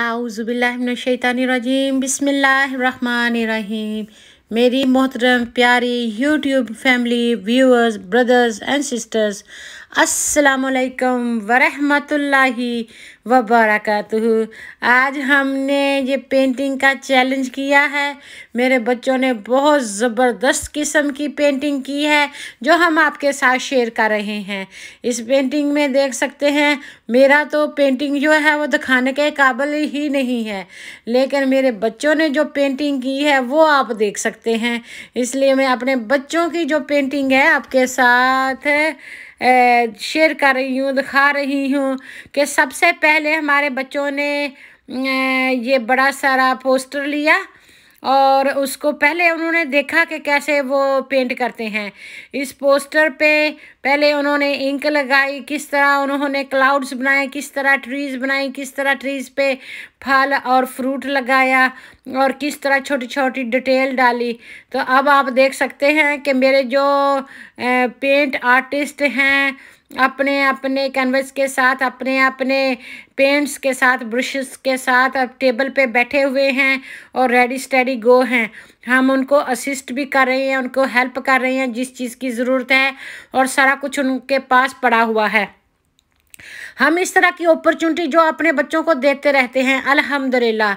आउज़बिल्लिनशैतानरजीम बिसमीम मेरी मोहतरम प्यारी YouTube family viewers brothers and sisters असलकम वरहमतुल्लाहि वबरकatuh आज हमने ये पेंटिंग का चैलेंज किया है मेरे बच्चों ने बहुत ज़बरदस्त किस्म की पेंटिंग की है जो हम आपके साथ शेयर कर रहे हैं इस पेंटिंग में देख सकते हैं मेरा तो पेंटिंग जो है वो दिखाने के काबिल ही नहीं है लेकिन मेरे बच्चों ने जो पेंटिंग की है वो आप देख सकते हैं इसलिए मैं अपने बच्चों की जो पेंटिंग है आपके साथ है शेयर कर रही हूँ दिखा रही हूँ कि सबसे पहले हमारे बच्चों ने ये बड़ा सारा पोस्टर लिया और उसको पहले उन्होंने देखा कि कैसे वो पेंट करते हैं इस पोस्टर पे पहले उन्होंने इंक लगाई किस तरह उन्होंने क्लाउड्स बनाए किस तरह ट्रीज़ बनाई किस तरह ट्रीज़ पे फल और फ्रूट लगाया और किस तरह छोटी छोटी डिटेल डाली तो अब आप देख सकते हैं कि मेरे जो पेंट आर्टिस्ट हैं अपने अपने कैनवस के साथ अपने अपने पेंट्स के साथ ब्रशेस के साथ अब टेबल पे बैठे हुए हैं और रेडी स्टडी गो हैं हम उनको असिस्ट भी कर रहे हैं उनको हेल्प कर रहे हैं जिस चीज़ की ज़रूरत है और सारा कुछ उनके पास पड़ा हुआ है हम इस तरह की अपॉर्चुनिटी जो अपने बच्चों को देते रहते हैं अल्हम्दुलिल्लाह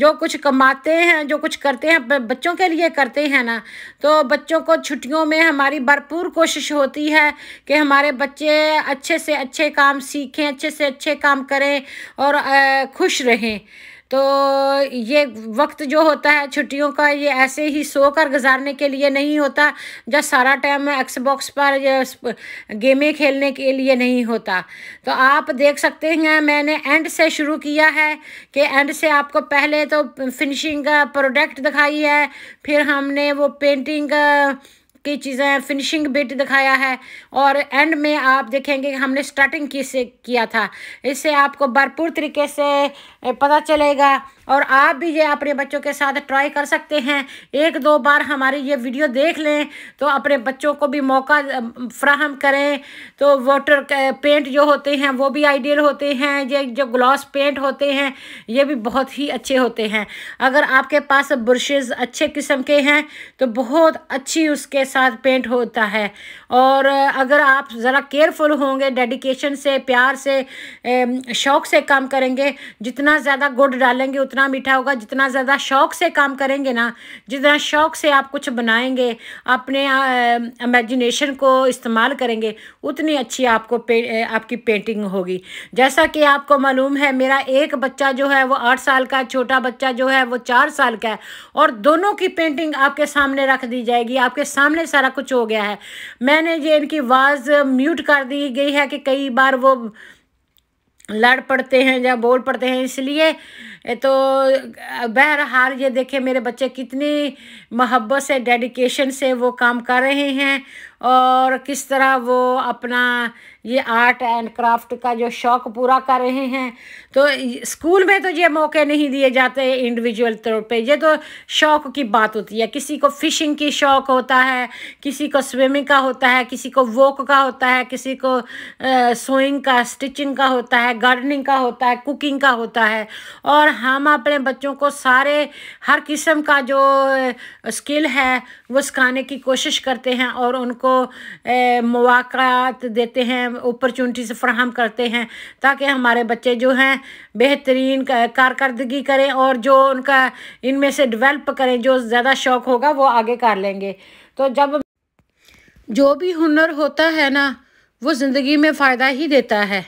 जो कुछ कमाते हैं जो कुछ करते हैं बच्चों के लिए करते हैं ना तो बच्चों को छुट्टियों में हमारी भरपूर कोशिश होती है कि हमारे बच्चे अच्छे से अच्छे काम सीखें अच्छे से अच्छे काम करें और खुश रहें तो ये वक्त जो होता है छुट्टियों का ये ऐसे ही सो कर गुजारने के लिए नहीं होता जब सारा टाइम एक्सबॉक्स पर गेमें खेलने के लिए नहीं होता तो आप देख सकते हैं मैंने एंड से शुरू किया है कि एंड से आपको पहले तो फिनिशिंग प्रोडक्ट दिखाई है फिर हमने वो पेंटिंग की चीज़ें फिनिशिंग बिट दिखाया है और एंड में आप देखेंगे हमने स्टार्टिंग किससे किया था इससे आपको भरपूर तरीके से पता चलेगा और आप भी ये अपने बच्चों के साथ ट्राई कर सकते हैं एक दो बार हमारी ये वीडियो देख लें तो अपने बच्चों को भी मौका फ्राहम करें तो वाटर पेंट जो होते हैं वो भी आइडियल होते हैं ये जो ग्लॉस पेंट होते हैं ये भी बहुत ही अच्छे होते हैं अगर आपके पास ब्रशेज़ अच्छे किस्म के हैं तो बहुत अच्छी उसके साथ पेंट होता है और अगर आप ज़रा केयरफुल होंगे डेडिकेशन से प्यार से शौक़ से काम करेंगे जितना ज़्यादा गुड डालेंगे उतना उतना मीठा होगा जितना ज़्यादा शौक़ से काम करेंगे ना जितना शौक़ से आप कुछ बनाएंगे अपने इमेजिनेशन को इस्तेमाल करेंगे उतनी अच्छी आपको पे, आपकी पेंटिंग होगी जैसा कि आपको मालूम है मेरा एक बच्चा जो है वो आठ साल का छोटा बच्चा जो है वो चार साल का है और दोनों की पेंटिंग आपके सामने रख दी जाएगी आपके सामने सारा कुछ हो गया है मैंने ये इनकी आवाज़ म्यूट कर दी गई है कि कई बार वो लड़ पड़ते हैं या बोल पड़ते हैं इसलिए तो बहरहाल ये देखे मेरे बच्चे कितनी महब्बत से डेडिकेशन से वो काम कर रहे हैं और किस तरह वो अपना ये आर्ट एंड क्राफ्ट का जो शौक़ पूरा कर रहे हैं तो स्कूल में तो ये मौके नहीं दिए जाते इंडिविजुअल तौर पे ये तो शौक़ की बात होती है किसी को फ़िशिंग की शौक़ होता है किसी को स्विमिंग का होता है किसी को वॉक का होता है किसी को सोइंग का स्टिचिंग का होता है गार्डनिंग का होता है कुकिंग का होता है और हम अपने बच्चों को सारे हर किस्म का जो स्किल है वो सिखाने की कोशिश करते हैं और उनको को मौाक़ात देते हैं अपॉर्चुनिटीज़ फ्राहम करते हैं ताकि हमारे बच्चे जो हैं बेहतरीन कारकर्दगी करें और जो उनका इनमें से डेवलप करें जो ज़्यादा शौक़ होगा वो आगे कर लेंगे तो जब जो भी हुनर होता है ना वो ज़िंदगी में फ़ायदा ही देता है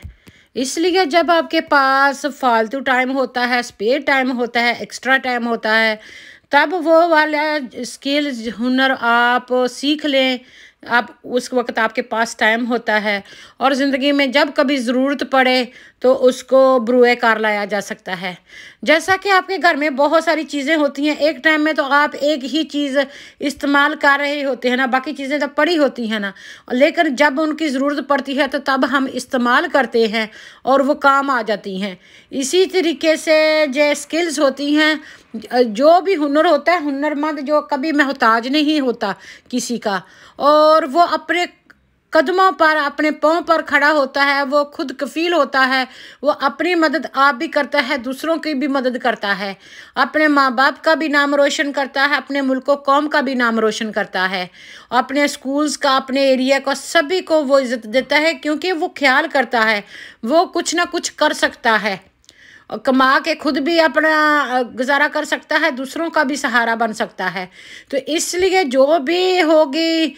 इसलिए जब आपके पास फालतू टाइम होता है स्पेयर टाइम होता है एक्स्ट्रा टाइम होता है तब वो वाला स्किल्स हुनर आप सीख लें आप उस वक्त आपके पास टाइम होता है और ज़िंदगी में जब कभी ज़रूरत पड़े तो उसको ब्रुए कार लाया जा सकता है जैसा कि आपके घर में बहुत सारी चीज़ें होती हैं एक टाइम में तो आप एक ही चीज़ इस्तेमाल कर रहे होते हैं ना बाकी चीज़ें तो पड़ी होती हैं ना लेकिन जब उनकी ज़रूरत पड़ती है तो तब हम इस्तेमाल करते हैं और वो काम आ जाती हैं इसी तरीके से जो स्किल्स होती हैं जो भी हुनर होता है हुनरमंद जो कभी महताज नहीं होता किसी का और और वो अपने कदमों पर अपने पाँव पर खड़ा होता है वो खुद कफील होता है वो अपनी मदद आप भी करता है दूसरों की भी मदद करता है अपने माँ बाप का भी नाम रोशन करता है अपने मुल्क कौम का भी नाम रोशन करता है अपने स्कूल्स का अपने एरिया का सभी को वो इज़्ज़त देता है क्योंकि वो ख्याल करता है वो कुछ ना कुछ कर सकता है कमा के खुद भी अपना गुजारा कर सकता है दूसरों का भी सहारा बन सकता है तो इसलिए जो भी होगी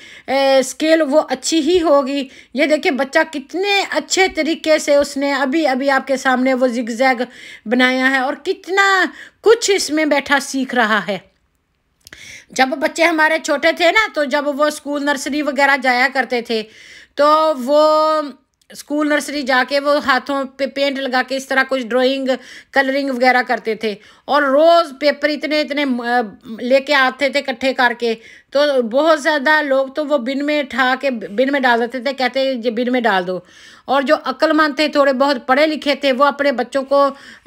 स्किल वो अच्छी ही होगी ये देखिए बच्चा कितने अच्छे तरीके से उसने अभी अभी आपके सामने वो जिगजैग बनाया है और कितना कुछ इसमें बैठा सीख रहा है जब बच्चे हमारे छोटे थे ना तो जब वो स्कूल नर्सरी वगैरह जाया करते थे तो वो स्कूल नर्सरी जाके वो हाथों पे पेंट लगा के इस तरह कुछ ड्राइंग कलरिंग वगैरह करते थे और रोज़ पेपर इतने इतने लेके आते थे इकट्ठे करके तो बहुत ज़्यादा लोग तो वो बिन में ठा के बिन में डाल देते थे कहते ये बिन में डाल दो और जो अक्लमंद थे थोड़े बहुत पढ़े लिखे थे वो अपने बच्चों को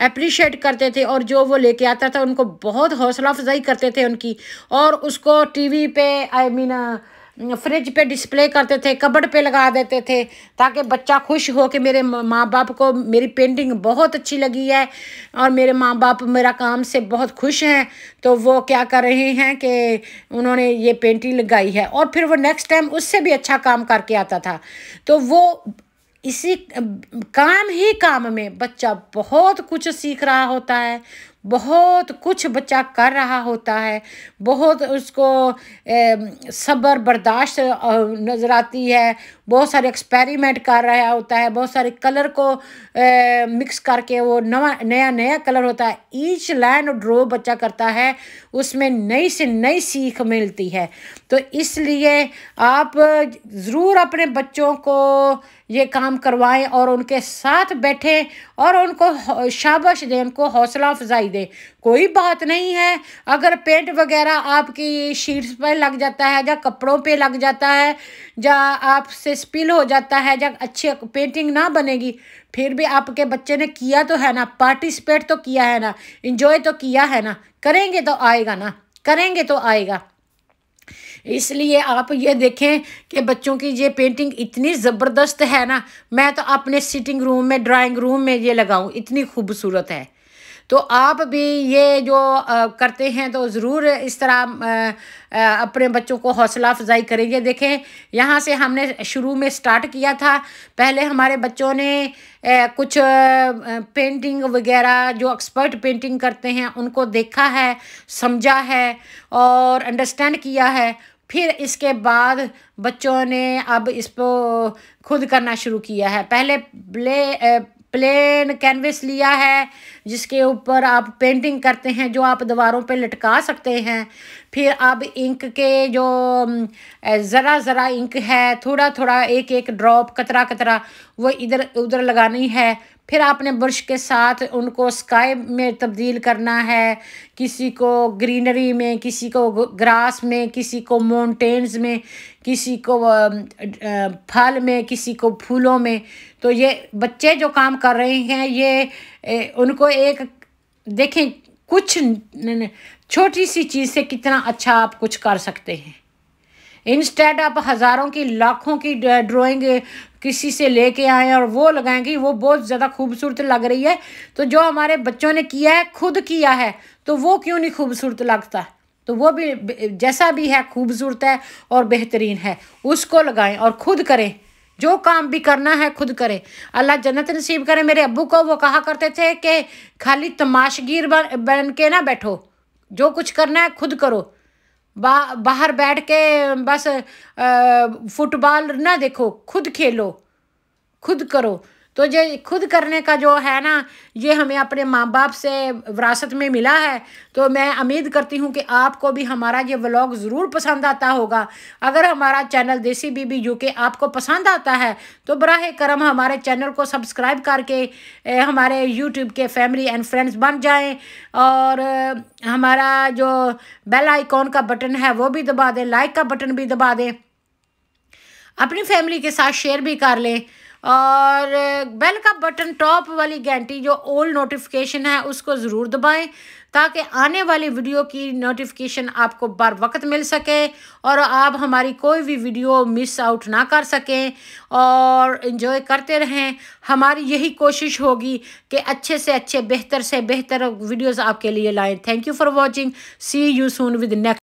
अप्रिशिएट करते थे और जो वो लेके आता था उनको बहुत हौसला अफजाई करते थे उनकी और उसको वी पे आई मीन फ्रिज पे डिस्प्ले करते थे कबड़ पे लगा देते थे ताकि बच्चा खुश हो कि मेरे माँ बाप को मेरी पेंटिंग बहुत अच्छी लगी है और मेरे माँ बाप मेरा काम से बहुत खुश हैं तो वो क्या कर रहे हैं कि उन्होंने ये पेंटिंग लगाई है और फिर वो नेक्स्ट टाइम उससे भी अच्छा काम करके आता था तो वो इसी काम ही काम में बच्चा बहुत कुछ सीख रहा होता है बहुत कुछ बच्चा कर रहा होता है बहुत उसको सब्र बर्दाश्त नज़र आती है बहुत सारे एक्सपेरिमेंट कर रहा होता है बहुत सारे कलर को ए, मिक्स करके वो नवा नया नया कलर होता है ईच लाइन ड्रो बच्चा करता है उसमें नई से नई सीख मिलती है तो इसलिए आप ज़रूर अपने बच्चों को ये काम करवाएं और उनके साथ बैठें और उनको शाबाश दें उनको हौसला अफजाई दें कोई बात नहीं है अगर पेंट वगैरह आपकी शीट्स पर लग जाता है या कपड़ों पे लग जाता है या आपसे स्पिल हो जाता है या अच्छी पेंटिंग ना बनेगी फिर भी आपके बच्चे ने किया तो है ना पार्टिसिपेट तो किया है ना इंजॉय तो किया है ना करेंगे तो आएगा ना करेंगे तो आएगा इसलिए आप ये देखें कि बच्चों की ये पेंटिंग इतनी ज़बरदस्त है ना मैं तो अपने सिटिंग रूम में ड्राइंग रूम में ये लगाऊँ इतनी खूबसूरत है तो आप भी ये जो करते हैं तो ज़रूर इस तरह अपने बच्चों को हौसला अफजाई करेंगे देखें यहाँ से हमने शुरू में स्टार्ट किया था पहले हमारे बच्चों ने कुछ पेंटिंग वगैरह जो एक्सपर्ट पेंटिंग करते हैं उनको देखा है समझा है और अंडरस्टैंड किया है फिर इसके बाद बच्चों ने अब इसको खुद करना शुरू किया है पहले प्ले प्लेन कैनवस लिया है जिसके ऊपर आप पेंटिंग करते हैं जो आप दीवारों पे लटका सकते हैं फिर आप इंक के जो ज़रा ज़रा इंक है थोड़ा थोड़ा एक एक ड्रॉप कतरा कतरा वो इधर उधर लगानी है फिर आपने ब्रश के साथ उनको स्काई में तब्दील करना है किसी को ग्रीनरी में किसी को ग्रास में किसी को माउंटेन्स में किसी को फल में किसी को फूलों में तो ये बच्चे जो काम कर रहे हैं ये ए, उनको एक देखें कुछ छोटी सी चीज़ से कितना अच्छा आप कुछ कर सकते हैं इंस्टेड आप हज़ारों की लाखों की ड्राइंग किसी से लेके आए और वो लगाएंगे वो बहुत ज़्यादा खूबसूरत लग रही है तो जो हमारे बच्चों ने किया है खुद किया है तो वो क्यों नहीं खूबसूरत लगता तो वो भी जैसा भी है खूबसूरत है और बेहतरीन है उसको लगाएं और खुद करें जो काम भी करना है खुद करे अल्लाह जन्नत नसीब करे मेरे अबू को वो कहा करते थे कि खाली तमाशगीर बन बन के ना बैठो जो कुछ करना है खुद करो बा बाहर बैठ के बस फुटबॉल ना देखो खुद खेलो खुद करो तो ये खुद करने का जो है ना ये हमें अपने माँ बाप से विरासत में मिला है तो मैं उम्मीद करती हूँ कि आपको भी हमारा ये व्लॉग ज़रूर पसंद आता होगा अगर हमारा चैनल देसी बीबी यूके आपको पसंद आता है तो बरह करम हमारे चैनल को सब्सक्राइब करके हमारे यूट्यूब के फैमिली एंड फ्रेंड्स बन जाएँ और हमारा जो बेल आइकॉन का बटन है वो भी दबा दें लाइक का बटन भी दबा दें अपनी फैमिली के साथ शेयर भी कर लें और बेल का बटन टॉप वाली घंटी जो ओल्ड नोटिफिकेशन है उसको ज़रूर दबाएं ताकि आने वाली वीडियो की नोटिफिकेशन आपको बार वक्त मिल सके और आप हमारी कोई भी वीडियो मिस आउट ना कर सकें और इन्जॉय करते रहें हमारी यही कोशिश होगी कि अच्छे से अच्छे बेहतर से बेहतर वीडियोज़ आपके लिए लाएँ thank you for watching see you soon with next